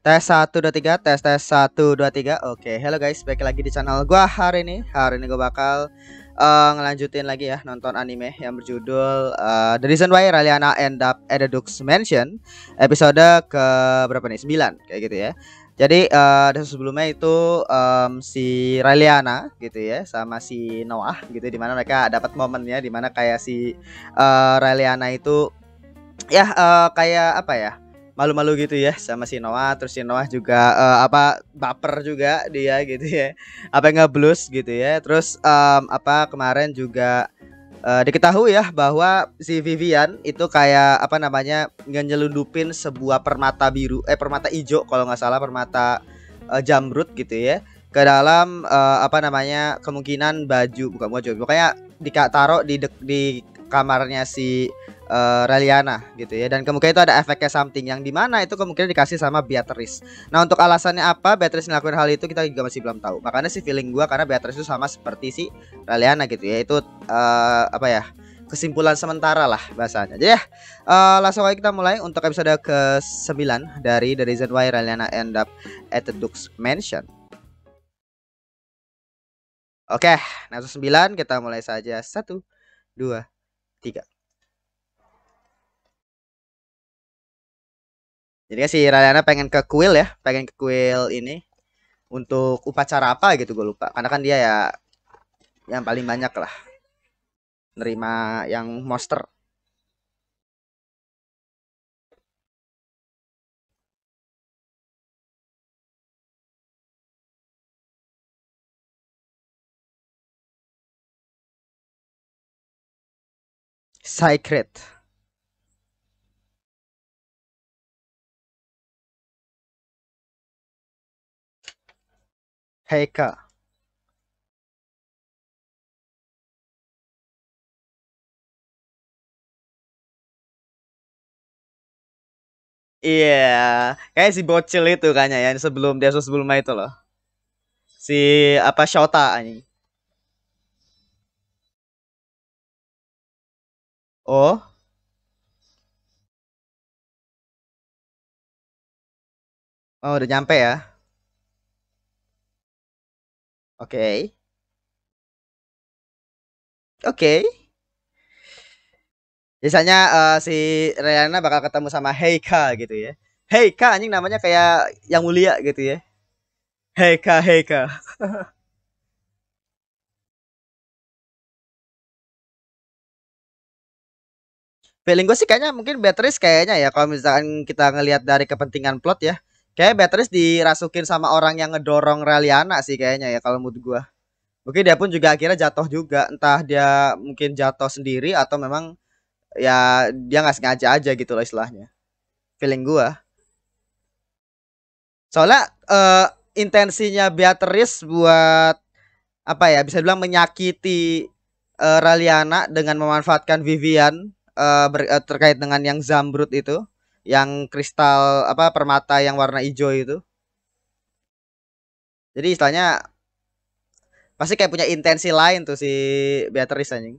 Tes 1, 2, 3 Tes, tes 1, 2, 3 Oke, hello guys Balik lagi di channel gua hari ini Hari ini gua bakal uh, Ngelanjutin lagi ya Nonton anime Yang berjudul uh, The Reason Why Raliana End Up at the Duke's Mansion Episode ke berapa nih? 9 Kayak gitu ya jadi uh, sebelumnya itu um, si Raliana gitu ya sama si Noah gitu dimana mereka dapat momennya dimana kayak si uh, Raliana itu ya uh, kayak apa ya malu-malu gitu ya sama si Noah terus si Noah juga uh, apa baper juga dia gitu ya apa yang ngeblus gitu ya terus um, apa kemarin juga uh, diketahui ya bahwa si Vivian itu kayak apa namanya ngenyelundupin sebuah permata biru eh permata hijau kalau nggak salah permata uh, jamrut gitu ya ke dalam uh, apa namanya kemungkinan baju bukan baju pokoknya taruh di dek, di kamarnya si uh, eh, Reliana gitu ya dan kemungkinan itu ada efeknya something yang dimana itu kemungkinan dikasih sama Beatrice nah untuk alasannya apa Beatrice melakukan hal itu kita juga masih belum tahu makanya sih feeling gue karena Beatrice itu sama seperti si Reliana gitu ya itu uh, apa ya kesimpulan sementara lah bahasanya. Jadi ya, uh, langsung aja kita mulai untuk episode ke-9 dari The Reason Why Reliana End Up at the Duke's Mansion. Oke, okay, nah 9 kita mulai saja. satu dua tiga jadi kan si Rayana pengen ke kuil ya pengen ke kuil ini untuk upacara apa gitu gue lupa karena kan dia ya yang paling banyak lah nerima yang monster secret. heka, Iya, yeah. kayak si bocil itu kayaknya ya sebelum dia sebelum itu loh. Si apa Shota anjing. O oh. oh, udah nyampe ya. Oke. Okay. Oke. Okay. Biasanya uh, si Rihanna bakal ketemu sama Heika gitu ya. Heika anjing namanya kayak yang mulia gitu ya. Heika, Heika. feeling gue sih kayaknya mungkin Beatrice kayaknya ya kalau misalkan kita ngelihat dari kepentingan plot ya kayak Beatrice dirasukin sama orang yang ngedorong Raliana sih kayaknya ya kalau menurut gue mungkin dia pun juga akhirnya jatuh juga entah dia mungkin jatuh sendiri atau memang ya dia nggak sengaja aja gitu loh istilahnya feeling gue soalnya uh, intensinya Beatrice buat apa ya bisa bilang menyakiti uh, Raliana dengan memanfaatkan Vivian uh, ber, uh, terkait dengan yang zamrud itu, yang kristal apa permata yang warna hijau itu. Jadi istilahnya pasti kayak punya intensi lain tuh si Beatrice anjing.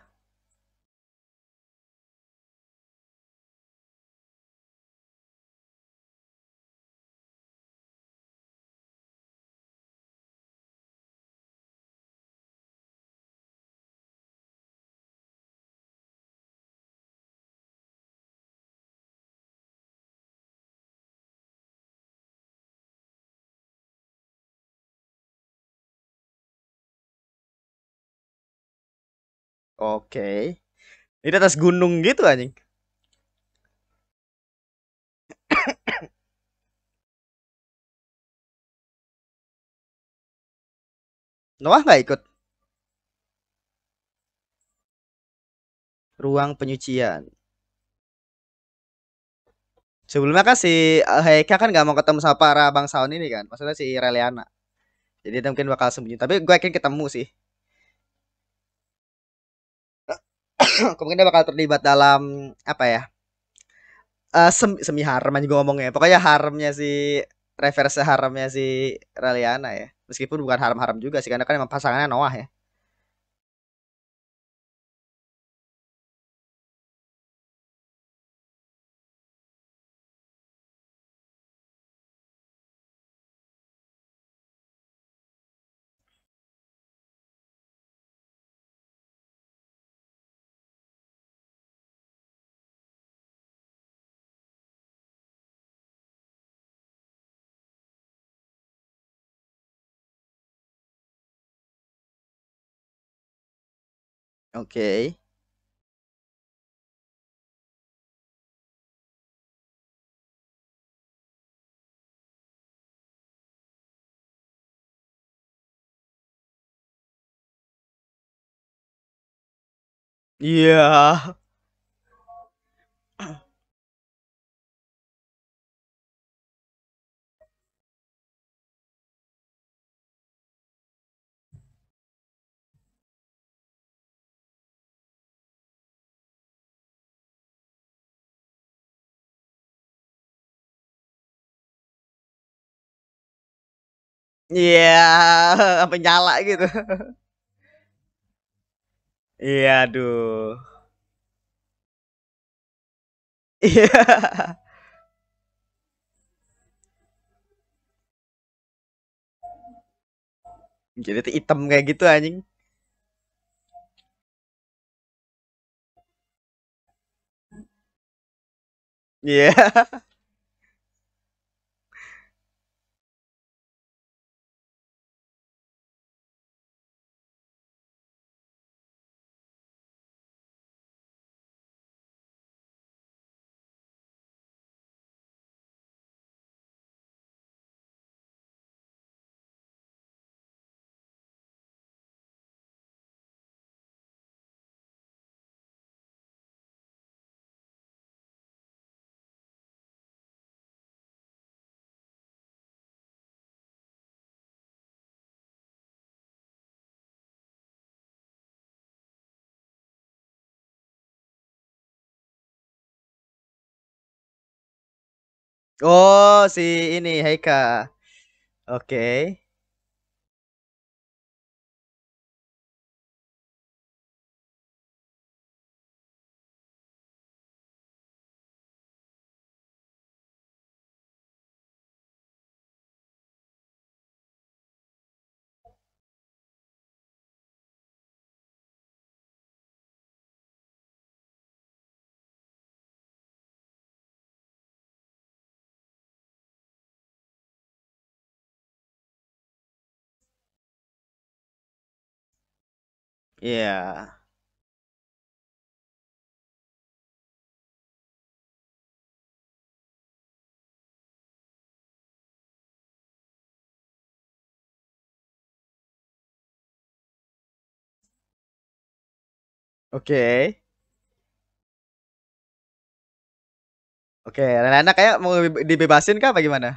Oke. Okay. Ini atas gunung gitu anjing. Noah nggak ikut? Ruang penyucian. Sebelumnya kan si eh, Heika kan nggak mau ketemu sama para bangsawan ini kan, maksudnya si Reliana. Jadi dia mungkin bakal sembunyi. Tapi gue yakin ketemu sih. kemungkinan bakal terlibat dalam apa ya? Uh, sem semi haram aja gue ngomongnya. Pokoknya haramnya si reverse haramnya si Raliana ya. Meskipun bukan haram-haram juga sih karena kan emang pasangannya Noah ya. Okay. Yeah. Iya, apa nyala gitu. Iya, aduh. Iya. Jadi itu item kayak gitu anjing. Iya. Oh, si ini Heika. Oke. Okay. Iya. Yeah. Oke. Oke, anak kayak mau dibebasin kah Bagaimana?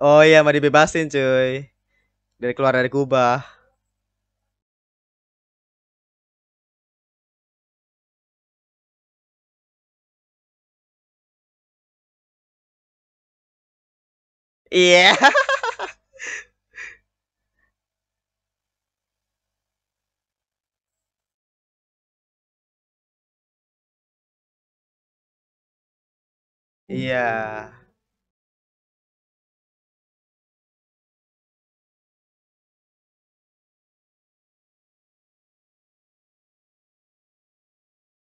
Oh iya, mau dibebasin cuy dari keluar dari kubah Iya. Yeah. Iya. yeah.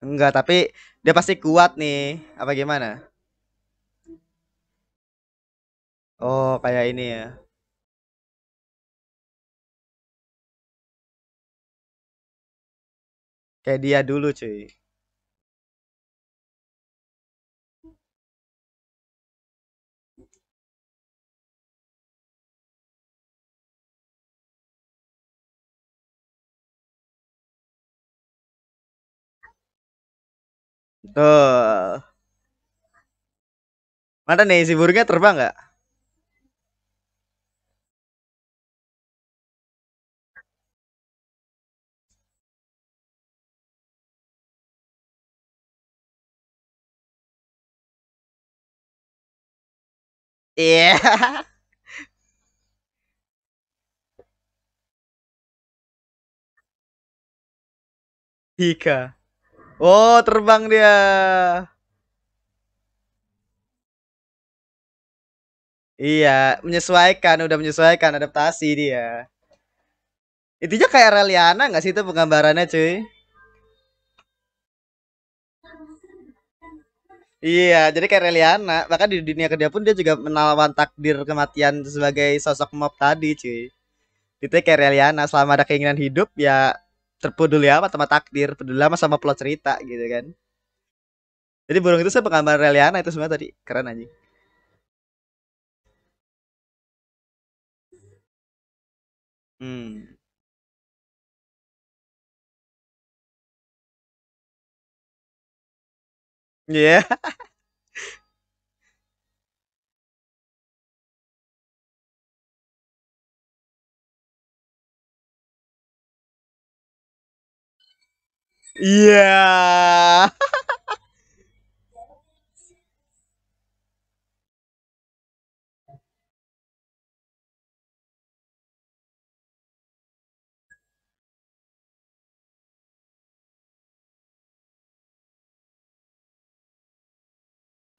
Enggak, tapi dia pasti kuat nih. Apa gimana? Oh, kayak ini ya. Kayak dia dulu, cuy. Tuh. Mana nih si burungnya terbang nggak? Iya. Yeah. Hika. Oh, terbang dia. Iya, menyesuaikan, udah menyesuaikan adaptasi dia. Intinya kayak Reliana nggak sih itu penggambarannya, cuy? Iya, jadi kayak Reliana, bahkan di dunia kerja pun dia juga menawan takdir kematian sebagai sosok mob tadi, cuy. Itu kayak Reliana, selama ada keinginan hidup ya terpeduli amat sama takdir, peduli amat sama plot cerita gitu kan. Jadi burung itu saya penggambar Reliana itu semua tadi keren anjing. Hmm. Iya. Yeah. Iya.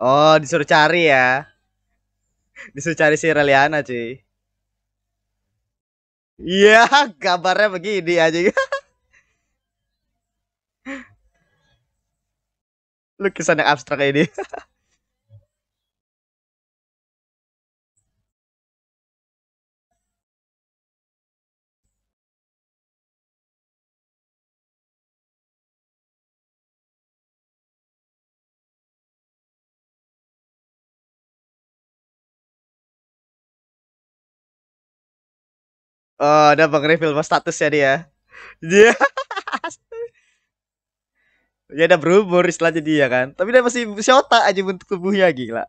Oh, disuruh cari ya. Disuruh cari si Reliana, cuy. Iya, yeah, kabarnya begini aja. lukisan yang abstrak ini. Oh, udah meng-reveal statusnya dia. Dia ya udah berumur jadi ya kan tapi dia masih syota aja bentuk tubuhnya gila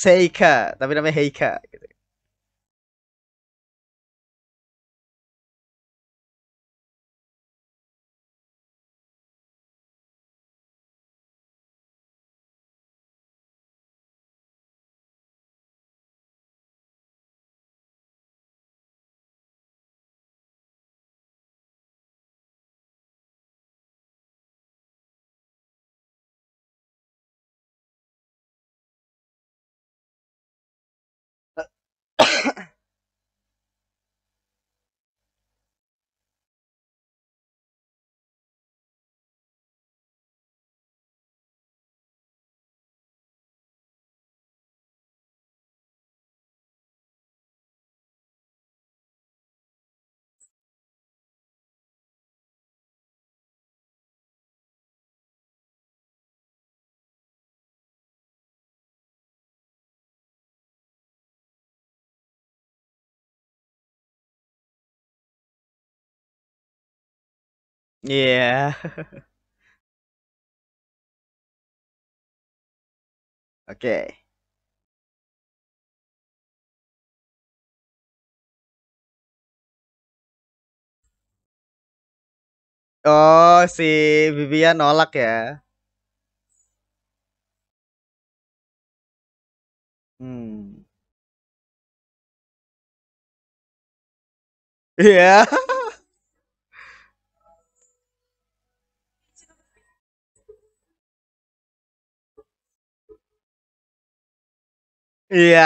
Seika, tapi namanya Heika gitu. Iya. Oke. Oh, si Vivian nolak ya? Hmm. Iya. Iya,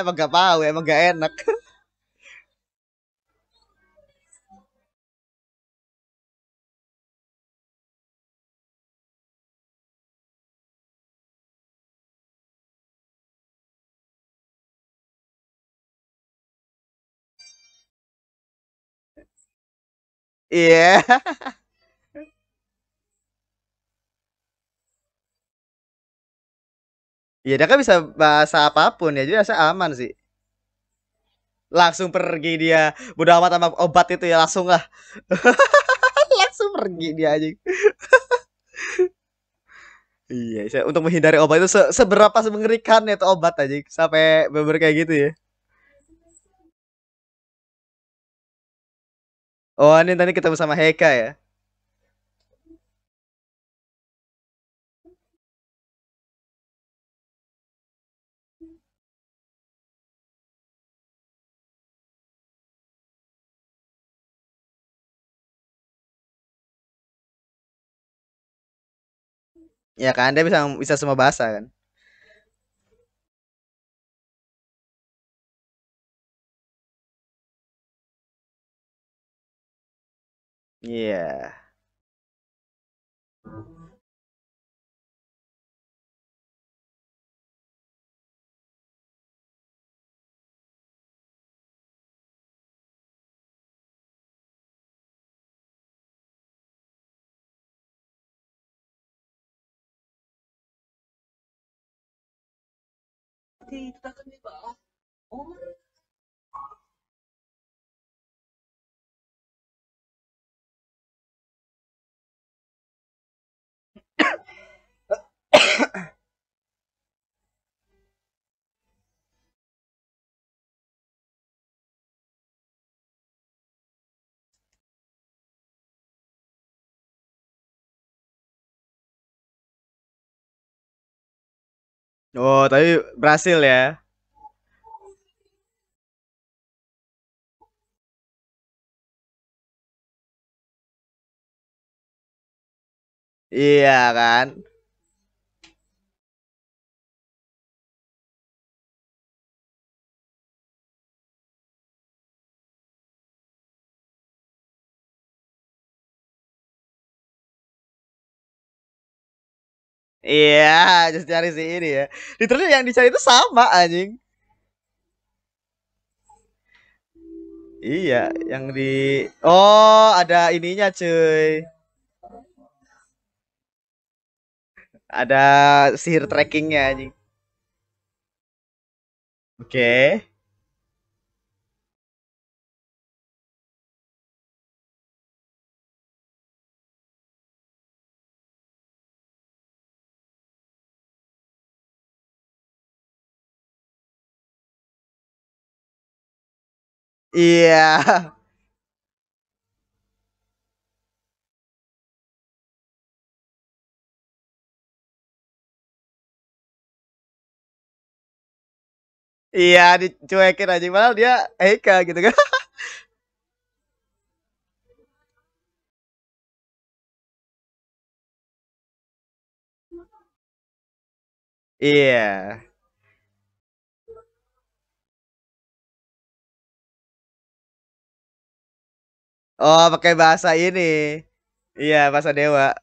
emang gak mau, emang gak enak. Yeah. Iya, dia kan bisa bahasa apapun ya, jadi saya aman sih. Langsung pergi dia, udah amat sama obat itu ya langsung lah. langsung pergi dia aja. iya, saya untuk menghindari obat itu se seberapa mengerikan itu obat aja sampai beber kayak gitu ya. Oh, ini tadi ketemu sama Heka ya. ya kan dia bisa bisa semua bahasa kan iya yeah. ていただば。Oh, tapi berhasil ya. Iya kan? Iya, yeah, just cari si ini ya. Literally yang dicari itu sama anjing. Iya, yang di Oh, ada ininya, cuy. Ada sihir trackingnya anjing. Oke. Okay. Iya. Yeah. Iya, dicuekin aja malah dia Eka gitu kan. Iya. Oh, pakai bahasa ini. Iya, bahasa dewa.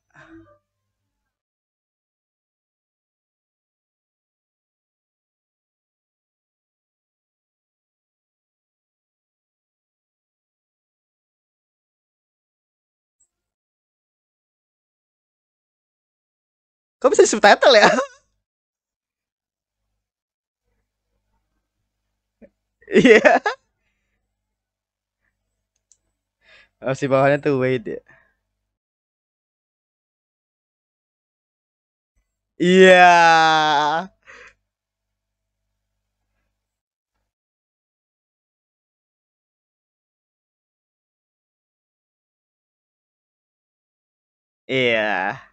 Kok bisa subtitle ya? Iya. yeah. Oh, si bawahnya tuh wait ya. Iya. Yeah. Iya. Yeah.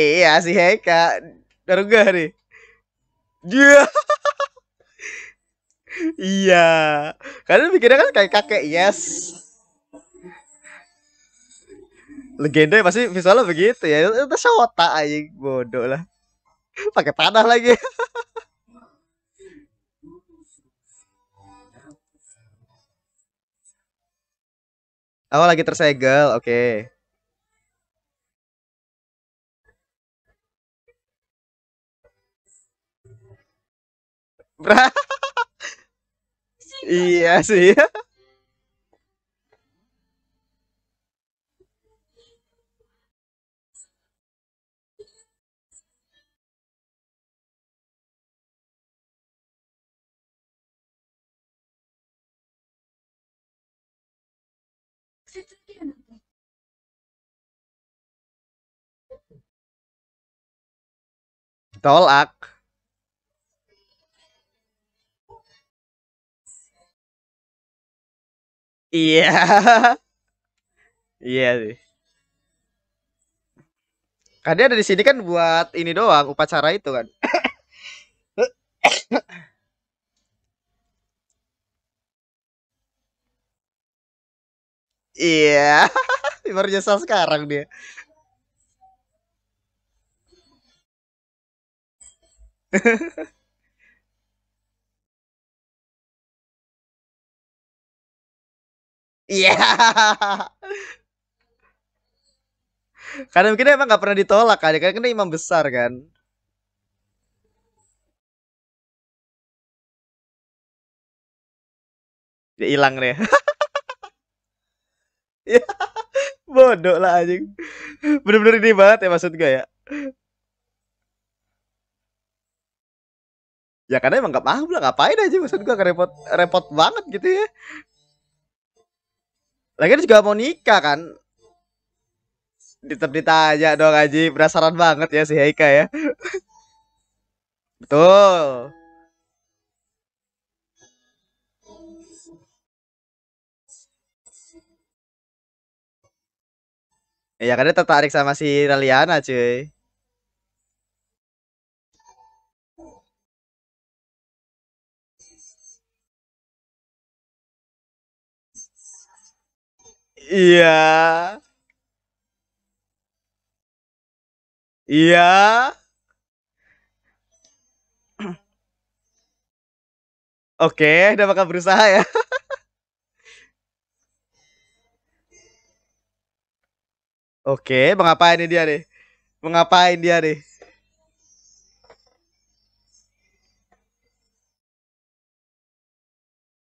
Iya si Heka Daruga nih Dia Iya Kalian mikirnya kan kayak kakek Yes Legenda pasti visualnya begitu ya Itu shota aja Bodoh lah pakai panah lagi Oh lagi tersegel, oke. Okay. iya sih. Tolak. Iya. Iya sih. Kan dia ada di sini kan buat ini doang upacara itu kan. Iya, baru sekarang dia. Iya. Yeah. Karena mungkin emang gak pernah ditolak kan, karena kan imam besar kan. Dia hilang deh. ya, bodoh lah anjing. Bener-bener ini banget ya maksud gue ya. Ya karena emang gak paham lah ngapain aja maksud gue repot repot banget gitu ya lagi juga mau nikah kan? Tetep ditanya dong Aji, penasaran banget ya si Heika ya. Betul. Iya karena tertarik sama si Raliana cuy. Iya. Iya. Oke, udah bakal berusaha ya. Oke, mengapain ini dia nih? Mengapain dia nih?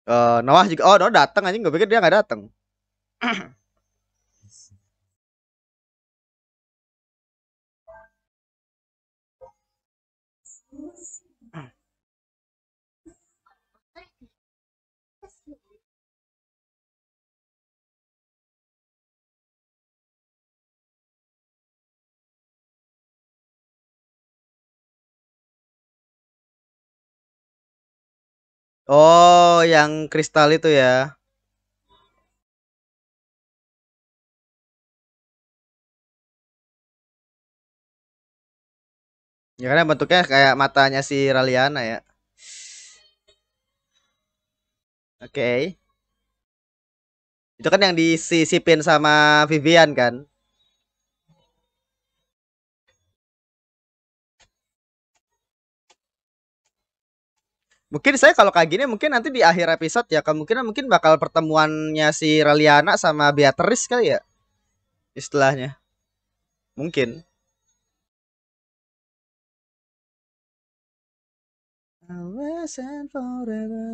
Uh, Noah juga, oh Noah datang aja gue pikir dia gak datang. Oh, yang kristal itu ya? Ya karena bentuknya kayak matanya si Raliana ya. Oke. Okay. Itu kan yang disisipin sama Vivian kan? Mungkin saya kalau kayak gini mungkin nanti di akhir episode ya kemungkinan mungkin bakal pertemuannya si Raliana sama Beatrice kali ya istilahnya. Mungkin. always and forever.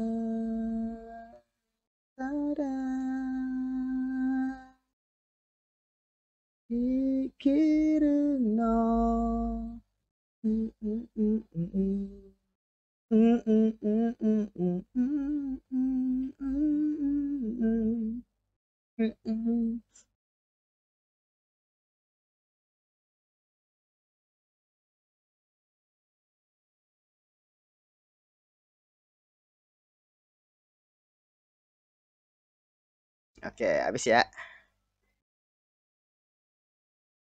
Oke, habis ya.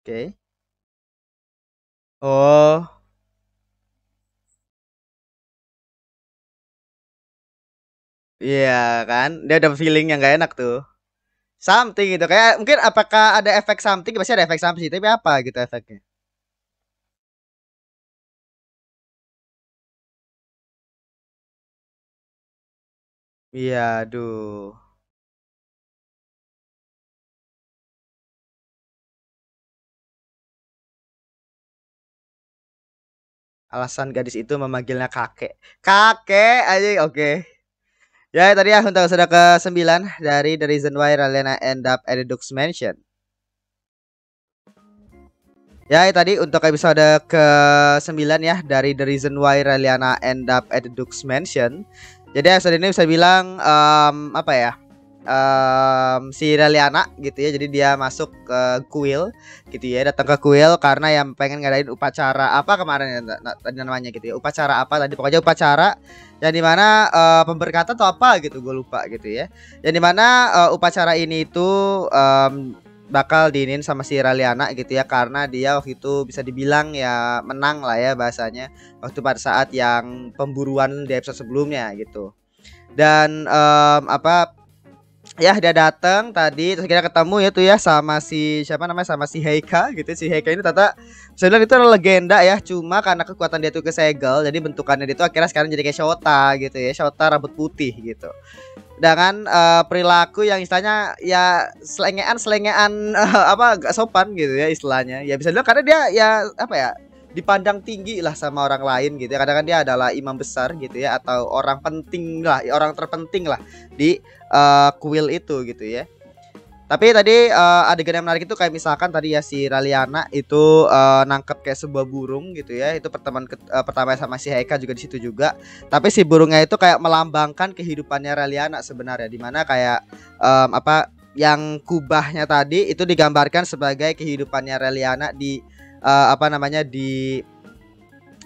Oke. Oh. Iya kan? Dia ada feeling yang gak enak tuh. Something gitu. Kayak mungkin apakah ada efek something? Pasti ada efek something, tapi apa gitu efeknya? Iya, aduh. Alasan gadis itu memanggilnya kakek. Kakek aja oke. Okay. Ya tadi ya untuk sudah ke sembilan dari The Reason Why Ralena End Up at the Duke's Mansion. Ya tadi untuk episode ke sembilan ya dari The Reason Why Ralena End Up at the Duke's Mansion. Jadi episode ini bisa bilang um, apa ya? um, si Reliana gitu ya. Jadi dia masuk ke kuil gitu ya, datang ke kuil karena yang pengen ngadain upacara apa kemarin ya tadi namanya gitu ya. Upacara apa tadi pokoknya upacara yang dimana uh, eh, pemberkatan atau apa gitu gue lupa gitu ya. Yang dimana uh, eh, upacara ini itu um, bakal dinin sama si Raliana gitu ya karena dia waktu itu bisa dibilang ya menang lah ya bahasanya waktu pada saat yang pemburuan di episode sebelumnya gitu dan um, apa ya dia datang tadi terus kita ketemu ya tuh ya sama si siapa namanya sama si Heika gitu si Heika ini tata saya itu adalah legenda ya cuma karena kekuatan dia tuh ke segel jadi bentukannya dia tuh akhirnya sekarang jadi kayak Shota gitu ya Shota rambut putih gitu dengan uh, perilaku yang istilahnya ya selengean selengean uh, apa gak sopan gitu ya istilahnya ya bisa dulu karena dia ya apa ya dipandang tinggi lah sama orang lain gitu ya. Kadang-kadang dia adalah imam besar gitu ya atau orang penting lah, ya, orang terpenting lah di uh, kuil itu gitu ya. Tapi tadi uh, adegan yang menarik itu kayak misalkan tadi ya si Raliana itu uh, nangkep kayak sebuah burung gitu ya. Itu pertemuan ke, uh, pertama sama si Heika juga di situ juga. Tapi si burungnya itu kayak melambangkan kehidupannya Raliana sebenarnya di mana kayak um, apa yang kubahnya tadi itu digambarkan sebagai kehidupannya Raliana di uh, apa namanya di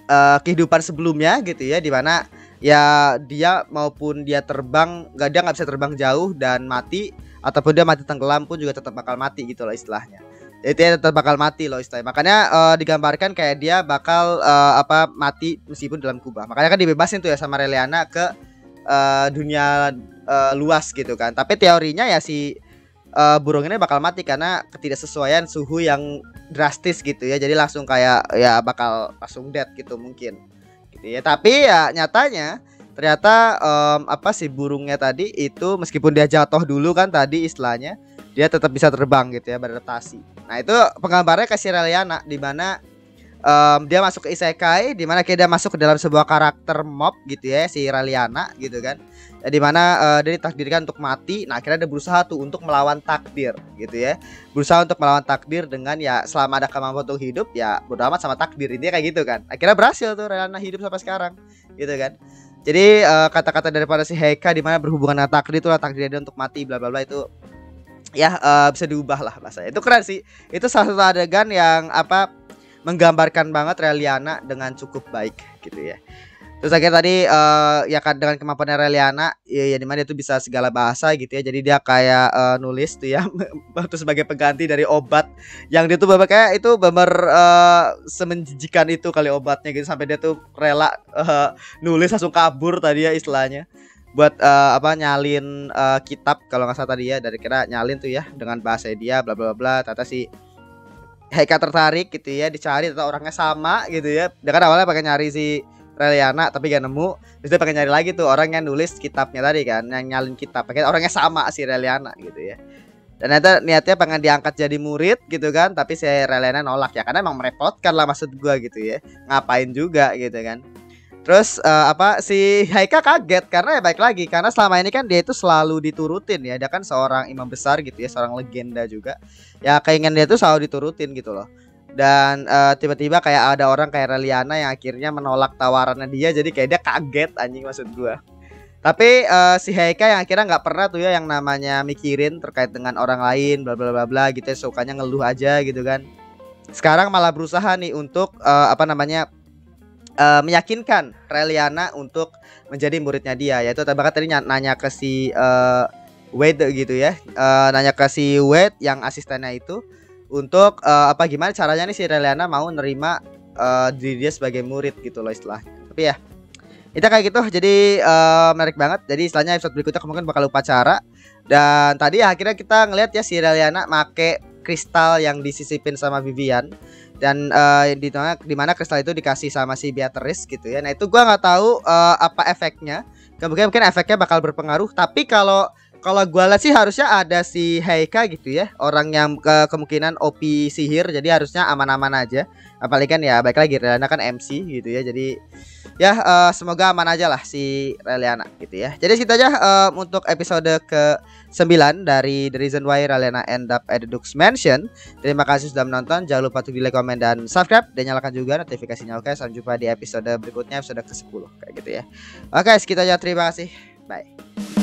uh, kehidupan sebelumnya gitu ya dimana ya dia maupun dia terbang nggak dia nggak bisa terbang jauh dan mati ataupun dia mati tenggelam pun juga tetap bakal mati gitu loh istilahnya itu ya tetap bakal mati loh istilahnya makanya uh, digambarkan kayak dia bakal uh, apa mati meskipun dalam kubah makanya kan dibebasin tuh ya sama Reliana ke uh, dunia uh, luas gitu kan tapi teorinya ya si uh, eh, burung ini bakal mati karena ketidaksesuaian suhu yang drastis gitu ya. Jadi langsung kayak ya bakal langsung dead gitu mungkin. Gitu ya. Tapi ya nyatanya ternyata um, apa sih burungnya tadi itu meskipun dia jatuh dulu kan tadi istilahnya dia tetap bisa terbang gitu ya beradaptasi. Nah itu penggambarnya kasih Reliana di mana um, dia masuk ke isekai di mana dia masuk ke dalam sebuah karakter mob gitu ya si Raliana gitu kan nah, di mana uh, dia ditakdirkan untuk mati nah akhirnya dia berusaha tuh untuk melawan takdir gitu ya berusaha untuk melawan takdir dengan ya selama ada kemampuan untuk hidup ya berdamai sama takdir ini kayak gitu kan akhirnya berhasil tuh Raliana hidup sampai sekarang gitu kan jadi uh, kata-kata daripada si Heika di mana berhubungan dengan takdir itulah takdir dia untuk mati bla bla bla itu ya uh, bisa diubah lah bahasa itu keren sih itu salah satu adegan yang apa menggambarkan banget Reliana dengan cukup baik gitu ya. Terus akhirnya tadi uh, ya kan dengan kemampuan Reliana ya, ya dimana dia tuh bisa segala bahasa gitu ya. Jadi dia kayak uh, nulis tuh ya itu sebagai pengganti dari obat yang dia tuh bapak kayak itu bener uh, eh, semenjijikan itu kali obatnya gitu sampai dia tuh rela uh, nulis langsung kabur tadi ya istilahnya buat uh, apa nyalin uh, kitab kalau nggak salah tadi ya dari kira nyalin tuh ya dengan bahasa dia bla bla bla tata si Heka tertarik gitu ya dicari atau orangnya sama gitu ya dia kan awalnya pakai nyari si Reliana tapi gak nemu terus dia pakai nyari lagi tuh orang yang nulis kitabnya tadi kan yang nyalin kitab Pakai orangnya sama si Reliana gitu ya dan ternyata niatnya pengen diangkat jadi murid gitu kan tapi si Reliana nolak ya karena emang merepotkan lah maksud gua gitu ya ngapain juga gitu kan Terus uh, apa si Haika kaget karena ya baik lagi karena selama ini kan dia itu selalu diturutin ya. Dia kan seorang imam besar gitu ya, seorang legenda juga. Ya keinginan dia itu selalu diturutin gitu loh. Dan tiba eh, tiba-tiba kayak ada orang kayak Reliana yang akhirnya menolak tawarannya dia jadi kayak dia kaget anjing maksud gua. Tapi uh, si Haika yang akhirnya nggak pernah tuh ya yang namanya mikirin terkait dengan orang lain bla bla bla bla gitu ya, sukanya ngeluh aja gitu kan. Sekarang malah berusaha nih untuk uh, apa namanya uh, meyakinkan Reliana untuk menjadi muridnya dia yaitu bahkan tadi nanya ke si uh, Wade gitu ya uh, nanya ke si Wade yang asistennya itu untuk uh, apa gimana caranya nih si Reliana mau nerima uh, diri dia sebagai murid gitu loh istilahnya tapi ya kita kayak gitu jadi uh, menarik banget jadi istilahnya episode berikutnya kemungkinan bakal upacara dan tadi ya, akhirnya kita ngelihat ya si Reliana make kristal yang disisipin sama Vivian dan uh, di mana di mana kristal itu dikasih sama si Beatrice gitu ya. Nah itu gue nggak tahu uh, apa efeknya. Kemungkinan mungkin efeknya bakal berpengaruh. Tapi kalau kalau gue lihat sih harusnya ada si Heika gitu ya orang yang ke kemungkinan OP sihir jadi harusnya aman-aman aja apalagi kan ya baik lagi karena kan MC gitu ya jadi ya uh, semoga aman aja lah si Reliana gitu ya. Jadi kita aja uh, untuk episode ke-9 dari The Reason Why Reliana End Up at the Duke's Mansion. Terima kasih sudah menonton. Jangan lupa untuk di like, komen dan subscribe dan nyalakan juga notifikasinya. Oke, sampai jumpa di episode berikutnya episode ke-10 kayak gitu ya. Oke, kita aja. Terima kasih. Bye.